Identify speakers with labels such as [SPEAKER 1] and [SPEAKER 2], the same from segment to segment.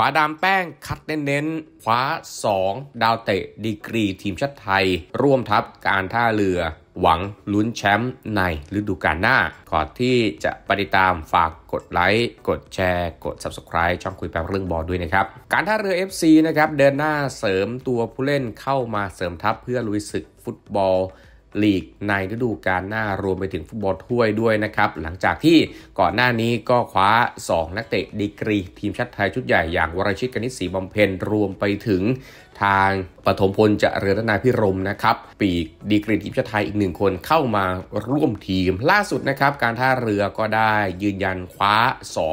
[SPEAKER 1] ปาดามแป้งคัดเน้นๆคว้า 2 ดาวเตะดีกรีทีมชาติไทย ร่วมทัพการท่าเรือหวังลุ้นแชมป์ในฤดูกาลหน้าก่อนที่จะปฏิตามฝากกดไลค์กดแชร์กด Subscribe ช่องคุยแปลเรื่องบอลด้วยนะครับ การท่าเรือ FC นะครับเดินหน้าเสริมตัวผู้เล่นเข้ามาเสริมทัพเพื่อลุยศึกฟุตบอลลีกในฤดูกาลหน้ารวมไปถึงฟุตบอลถ้วยด้วยนะครับหลังจากที่ก่อนหน้านี้ก็คว้า 2 นักเตะดีกรี ทีมชาติไทยชุดใหญ่อย่างวรชิตกนิษฐ์ีบำเพ็ญรวมไปถึงทางปฐมพลจะเรือนาพิรมนะครับปีกดีกรีทีมชาติไทยอีกหนึ่งคนเข้ามาร่วมทีมล่าสุดนะครับการท่าเรือก็ได้ยืนยันคว้า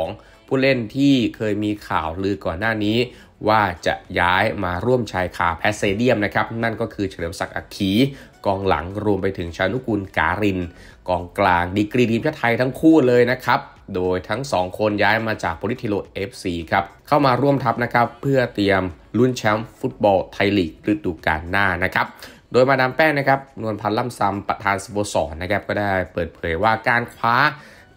[SPEAKER 1] 2 ผู้เล่นที่เคยมีข่าวลือก่อนหน้านี้ว่าจะย้ายมาร่วมชายคาแพสเซเดียมนะครับนั่นก็คือเฉลิมศักดิ์อักขีกองหลังรวมไปถึงชานุกูลการินกองกลางดีกรีทีมชาติไทยทั้งคู่เลยนะครับ โดยทั้ง 2 คนย้ายมาจากโปริทิโลเอฟซีครับ เข้ามาร่วมทัพนะครับเพื่อเตรียมลุ้นแชมป์ฟุตบอลไทยลีกฤดูกาลหน้านะครับ โดยมาดามแป้งนะครับ นวลพันธ์ล่ำซำประธานสโมสรนะครับก็ได้เปิดเผยว่าการคว้า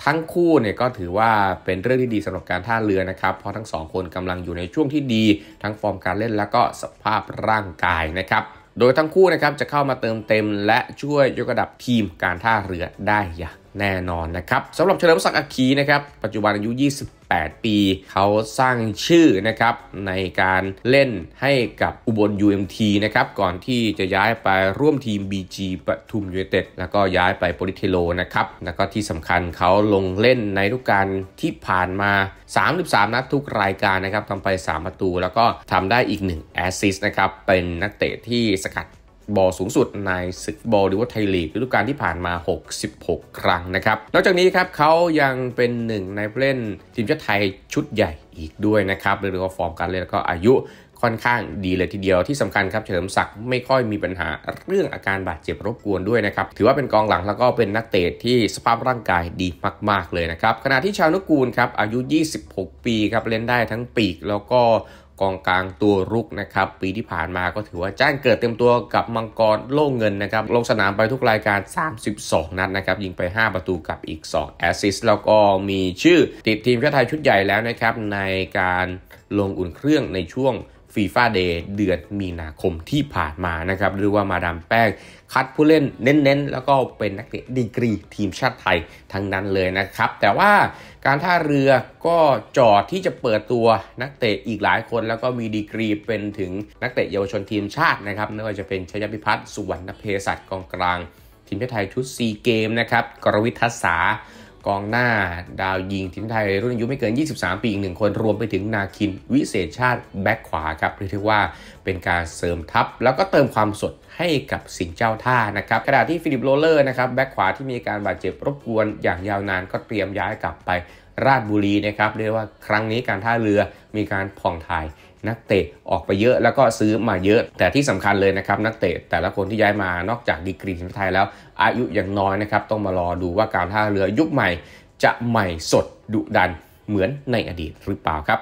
[SPEAKER 1] ทั้งคู่เนี่ยก็ถือว่าเป็นเรื่องที่ดีสำหรับการท่าเรือนะครับเพราะทั้งสองคนกำลังอยู่ในช่วงที่ดีทั้งฟอร์มการเล่นแล้วก็สภาพร่างกายนะครับโดยทั้งคู่นะครับ จะเข้ามาเติมเต็มและช่วยยกระดับทีมการท่าเรือได้อย่างแน่นอนนะครับสำหรับเฉลิมศักดิ์อัคคีนะครับ ปัจจุบันอายุ 28 ปี เขาสร้างชื่อนะครับ ในการเล่นให้กับอุบล UMT นะครับ ก่อนที่จะย้ายไปร่วมทีม BG ปทุมยูเนเต็ดแล้วก็ย้ายไปโปลิเทโลนะครับ แล้วก็ที่สำคัญเขาลงเล่นในทุกการที่ผ่านมา 33 นัดทุกรายการนะครับทำไป3ประตู แล้วก็ทำได้อีก1แอสซิสต์นะครับ เป็นนักเตะที่สกัดบอลสูงสุดในศึกบอลหรือว่าไทยลีกฤดูกาลที่ผ่านมา 66 ครั้งนะครับ นอกจากนี้ครับเขายังเป็นหนึ่งในผู้เล่นทีมชาติไทยชุดใหญ่อีกด้วยนะครับเรื่องของฟอร์มการเล่นแล้วก็อายุค่อนข้างดีเลยทีเดียวที่สำคัญครับเฉลิมศักดิ์ไม่ค่อยมีปัญหาเรื่องอาการบาดเจ็บรบกวนด้วยนะครับถือว่าเป็นกองหลังแล้วก็เป็นนักเตะที่สภาพร่างกายดีมากๆเลยนะครับขณะที่ชาวนุกูลครับอายุ 26 ปีครับเล่นได้ทั้งปีกแล้วก็กองกลางตัวรุกนะครับ ปีที่ผ่านมาก็ถือว่าแจ้งเกิดเต็มตัวกับมังกรโล่งเงินนะครับ ลงสนามไปทุกรายการ 32 นัดนะครับ ยิงไป 5 ประตูกับอีก 2 แอสซิสต์แล้วก็มีชื่อติดทีมชาติไทยชุดใหญ่แล้วนะครับ ในการลงอุ่นเครื่องในช่วงีฟ่าเดย์เดือนมีนาคมที่ผ่านมานะครับเรียกว่ามาดามแป้งคัดผู้เล่นเน้นๆ แล้วก็เป็นนักเตะดีกรีทีมชาติไทยทั้งนั้นเลยนะครับ แต่ว่าการท่าเรือก็จอดที่จะเปิดตัวนักเตะอีกหลายคนแล้วก็มีดีกรีเป็นถึงนักเตะเยาวชนทีมชาตินะครับไม่ว่าจะเป็นชยพิพัฒน์สุวรรณเพศัตกองกลางทีมชาติไทยชุดซีเกมนะครับกรวิทัศากองหน้าดาวยิงทีมไทย รุ่นอายุไม่เกิน 23 ปี อีกหนึ่งคนรวมไปถึงนาคิน วิเศษชาติแบ็คขวาครับเรียกได้ว่าเป็นการเสริมทัพ แล้วก็เติมความสดให้กับสิงเจ้าท่านะครับขณะที่ฟิลิปโรเลอร์นะครับ แบ็คขวาที่มีการบาดเจ็บรบกวนอย่างยาวนานก็เตรียมย้ายกลับไปราชบุรีนะครับ เรียกว่าครั้งนี้การท่าเรือมีการผ่องถ่าย นักเตะออกไปเยอะแล้วก็ซื้อมาเยอะแต่ที่สำคัญเลยนะครับ นักเตะแต่ละคนที่ย้ายมานอกจากดีกรีทีมไทยแล้ว อายุยังน้อยนะครับต้องมารอดูว่าการท่าเรือยุคใหม่จะใหม่สดดุดันเหมือนในอดีตหรือเปล่าครับ